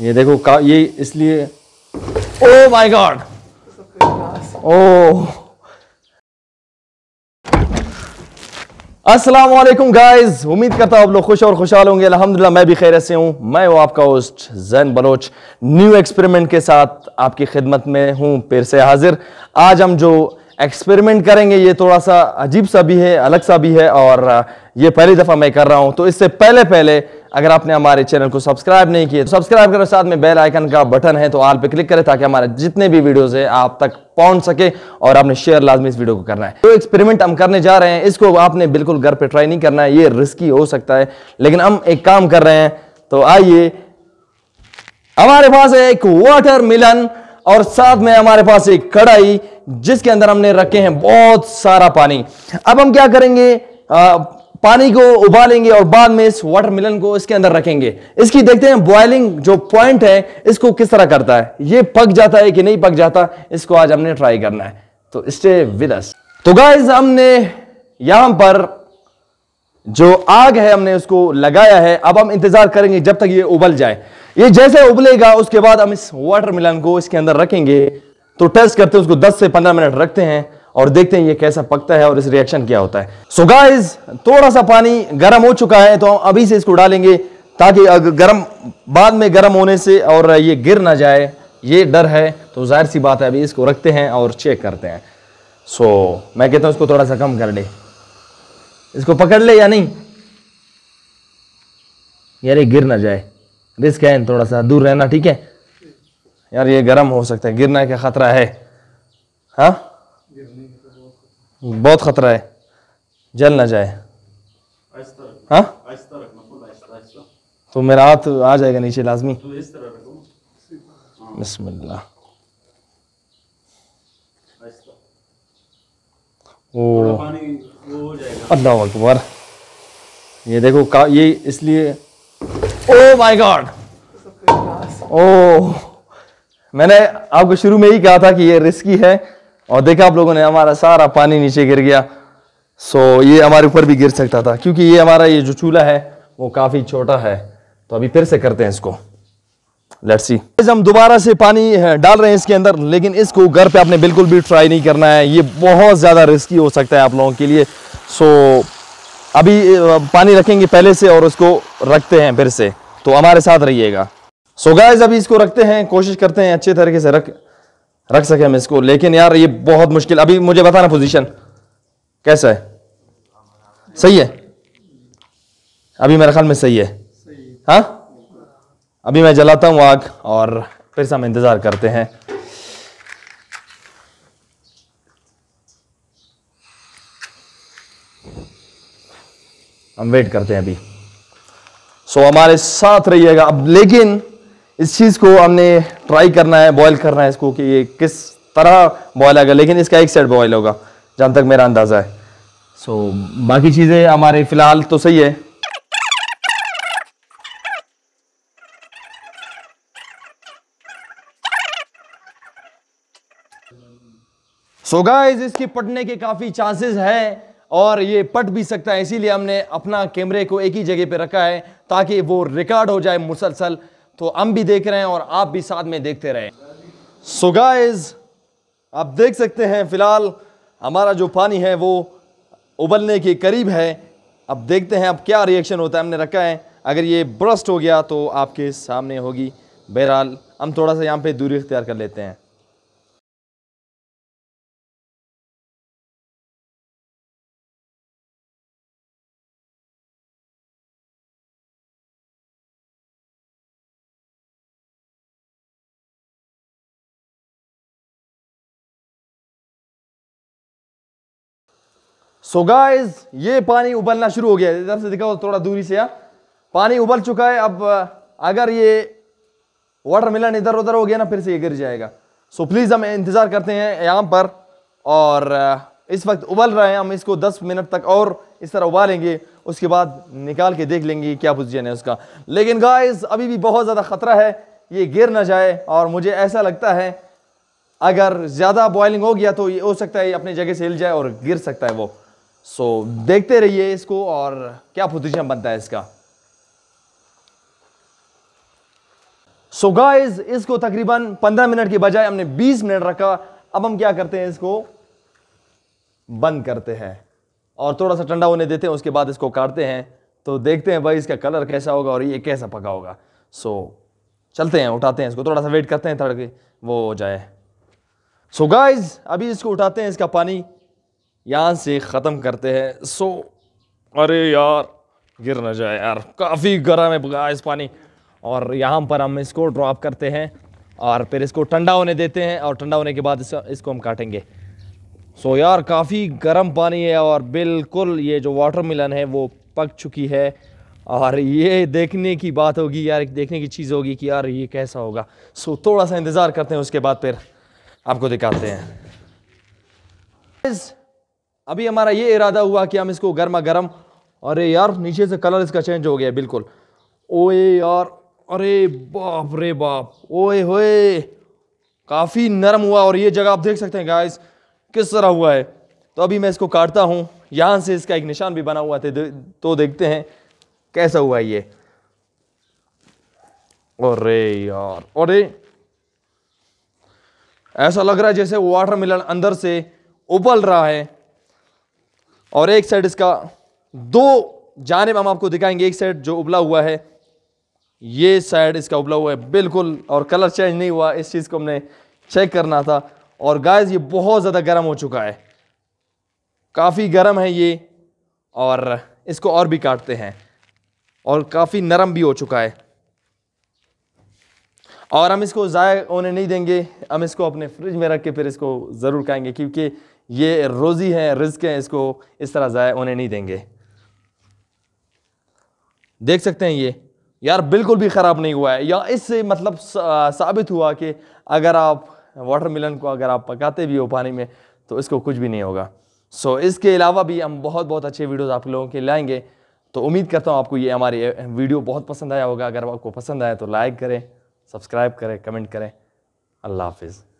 ये देखो का ये इसलिए ओ माय गॉड ओ अस्सलाम वालेकुम गाइस उम्मीद करता हूँ आप लोग खुश और खुशहाल होंगे अल्हम्दुलिल्लाह मैं भी खैर से हूँ मैं हूँ आपका host Zain Baloch new experiment के साथ आपकी खिदमत में हूँ फिर से हाजिर आज हम जो एक्सपेरिमेंट करेंगे ये थोड़ा सा अजीब सा भी है अलग सा भी है और ये पहली दफ़ा मैं कर रहा हूँ तो इससे पहले पहले अगर आपने हमारे चैनल को सब्सक्राइब नहीं किया तो सब्सक्राइब करें साथ में बेल आइकन का बटन है तो आल पे क्लिक करें ताकि हमारे जितने भी वीडियोस है आप तक पहुंच सके और आपने शेयर लाजमी इस वीडियो को करना है तो एक्सपेरिमेंट हम करने जा रहे हैं इसको आपने बिल्कुल घर पर ट्राई नहीं करना है ये रिस्की हो सकता है लेकिन हम एक काम कर रहे हैं तो आइए हमारे पास है एक वाटर मिलन और साथ में हमारे पास एक कढ़ाई जिसके अंदर हमने रखे हैं बहुत सारा पानी अब हम क्या करेंगे आ, पानी को उबालेंगे और बाद में इस मिलन को इसके अंदर रखेंगे इसकी देखते हैं बॉयलिंग जो पॉइंट है इसको किस तरह करता है ये पक जाता है कि नहीं पक जाता इसको आज हमने ट्राई करना है तो स्टे विद अस तो गाइज हमने यहां पर जो आग है हमने उसको लगाया है अब हम इंतजार करेंगे जब तक ये उबल जाए ये जैसे उबलेगा उसके बाद हम इस वाटर मिलन को इसके अंदर रखेंगे तो टेस्ट करते हैं उसको 10 से 15 मिनट रखते हैं और देखते हैं ये कैसा पकता है और इस रिएक्शन क्या होता है सो so गाइस थोड़ा सा पानी गर्म हो चुका है तो हम अभी से इसको डालेंगे ताकि गर्म बाद में गर्म होने से और ये गिर ना जाए ये डर है तो जाहिर सी बात है अभी इसको रखते हैं और चेक करते हैं सो so, मैं कहता हूँ इसको थोड़ा सा कम कर ले इसको पकड़ ले या नहीं यार ये गिर ना जाए रिस्क है थोड़ा सा दूर रहना ठीक है यार ये गर्म हो सकता है गिरना क्या खतरा है हाँ बहुत खतरा है जल ना जाए हाँ तो मेरा हाथ आ जाएगा नीचे लाजमी बसमिल्ला ओ अल्लाह अकबर ये देखो का ये इसलिए ओ माय गॉड ओ मैंने आपको शुरू में ही कहा था कि ये रिस्की है और देखा आप लोगों ने हमारा सारा पानी नीचे गिर गया सो ये हमारे ऊपर भी गिर सकता था क्योंकि ये हमारा ये जो चूल्हा है वो काफ़ी छोटा है तो अभी फिर से करते हैं इसको लेट्स सी हम दोबारा से पानी हाँ, डाल रहे हैं इसके अंदर लेकिन इसको घर पे आपने बिल्कुल भी ट्राई नहीं करना है ये बहुत ज़्यादा रिस्की हो सकता है आप लोगों के लिए सो अभी पानी रखेंगे पहले से और उसको रखते हैं फिर से तो हमारे साथ रहिएगा सो so अभी इसको रखते हैं कोशिश करते हैं अच्छे तरीके से रख रख सके हम इसको लेकिन यार ये बहुत मुश्किल अभी मुझे बताना पोजीशन कैसा है सही है अभी मेरे ख्याल में सही है हाँ अभी मैं जलाता हूँ आग और फिर से हम इंतज़ार करते हैं हम वेट करते हैं अभी सो so, हमारे साथ रहिएगा अब लेकिन इस चीज़ को हमने ट्राई करना है बॉयल करना है इसको कि ये किस तरह बॉयल आएगा लेकिन इसका एक साइड बॉयल होगा जहाँ तक मेरा अंदाज़ा है सो so, बाकी चीज़ें हमारे फ़िलहाल तो सही है सो so गाइस इसकी पटने के काफ़ी चांसेस हैं और ये पट भी सकता है इसीलिए हमने अपना कैमरे को एक ही जगह पे रखा है ताकि वो रिकॉर्ड हो जाए मुसलसल तो हम भी देख रहे हैं और आप भी साथ में देखते रहे सो so गाइस आप देख सकते हैं फिलहाल हमारा जो पानी है वो उबलने के करीब है अब देखते हैं अब क्या रिएक्शन होता है हमने रखा है अगर ये ब्रस्ट हो गया तो आपके सामने होगी बहरहाल हम थोड़ा सा यहाँ पे दूरी इख्तियार कर लेते हैं सो so गाइस ये पानी उबलना शुरू हो गया इधर से दिखाओ थोड़ा दूरी से यहाँ पानी उबल चुका है अब अगर ये वाटर मिलन इधर उधर हो गया ना फिर से ये गिर जाएगा सो so प्लीज़ हम इंतज़ार करते हैं यहाँ पर और इस वक्त उबल रहे हैं हम इसको 10 मिनट तक और इस तरह उबालेंगे उसके बाद निकाल के देख लेंगे क्या पोजिशन है उसका लेकिन गाइज अभी भी बहुत ज़्यादा ख़तरा है ये गिर ना जाए और मुझे ऐसा लगता है अगर ज़्यादा बॉयलिंग हो गया तो ये हो सकता है अपनी जगह से हिल जाए और गिर सकता है वो सो so, देखते रहिए इसको और क्या पोजिशन बनता है इसका सो so गाइस इसको तकरीबन 15 मिनट के बजाय हमने 20 मिनट रखा अब हम क्या करते हैं इसको बंद करते हैं और थोड़ा सा ठंडा होने देते हैं उसके बाद इसको काटते हैं तो देखते हैं भाई इसका कलर कैसा होगा और ये कैसा पका होगा सो so, चलते हैं उठाते हैं इसको थोड़ा सा वेट करते हैं थोड़ा वो हो जाए सो so गाइस अभी इसको उठाते हैं इसका पानी यहाँ से ख़त्म करते हैं सो अरे यार गिर ना जाए यार काफ़ी गर्म है गाइस पानी और यहाँ पर हम इसको ड्रॉप करते हैं और फिर इसको ठंडा होने देते हैं और ठंडा होने के बाद इस, इसको हम काटेंगे सो यार काफ़ी गर्म पानी है और बिल्कुल ये जो वाटर मिलन है वो पक चुकी है और ये देखने की बात होगी यार देखने की चीज़ होगी कि यार ये कैसा होगा सो थोड़ा सा इंतज़ार करते हैं उसके बाद फिर आपको दिखाते हैं अभी हमारा ये इरादा हुआ कि हम इसको गर्मा गर्म अरे यार नीचे से कलर इसका चेंज हो गया बिल्कुल ओए यार अरे बाप रे बाप ओए होए काफ़ी नरम हुआ और ये जगह आप देख सकते हैं गाइस किस तरह हुआ है तो अभी मैं इसको काटता हूँ यहाँ से इसका एक निशान भी बना हुआ था तो देखते हैं कैसा हुआ ये अरे यार अरे ऐसा लग रहा है जैसे वाटर मिलन अंदर से उबल रहा है और एक साइड इसका दो जानब हम आपको दिखाएंगे एक साइड जो उबला हुआ है ये साइड इसका उबला हुआ है बिल्कुल और कलर चेंज नहीं हुआ इस चीज़ को हमने चेक करना था और गैस ये बहुत ज़्यादा गर्म हो चुका है काफ़ी गर्म है ये और इसको और भी काटते हैं और काफ़ी नरम भी हो चुका है और हम इसको ज़ाया होने नहीं देंगे हम इसको अपने फ्रिज में रख के फिर इसको ज़रूर खाएंगे क्योंकि ये रोज़ी है रिज्क है इसको इस तरह ज़ाया उन्हें नहीं देंगे देख सकते हैं ये यार बिल्कुल भी ख़राब नहीं हुआ है या इससे मतलब साबित हुआ कि अगर आप वाटर मिलन को अगर आप पकाते भी हो पानी में तो इसको कुछ भी नहीं होगा सो इसके अलावा भी हम बहुत बहुत अच्छे वीडियोज़ आप लोगों के लाएंगे तो उम्मीद करता हूँ आपको ये हमारी वीडियो बहुत पसंद आया होगा अगर आपको पसंद आया तो लाइक करें सब्सक्राइब करें कमेंट करें अल्लाह हाफिज़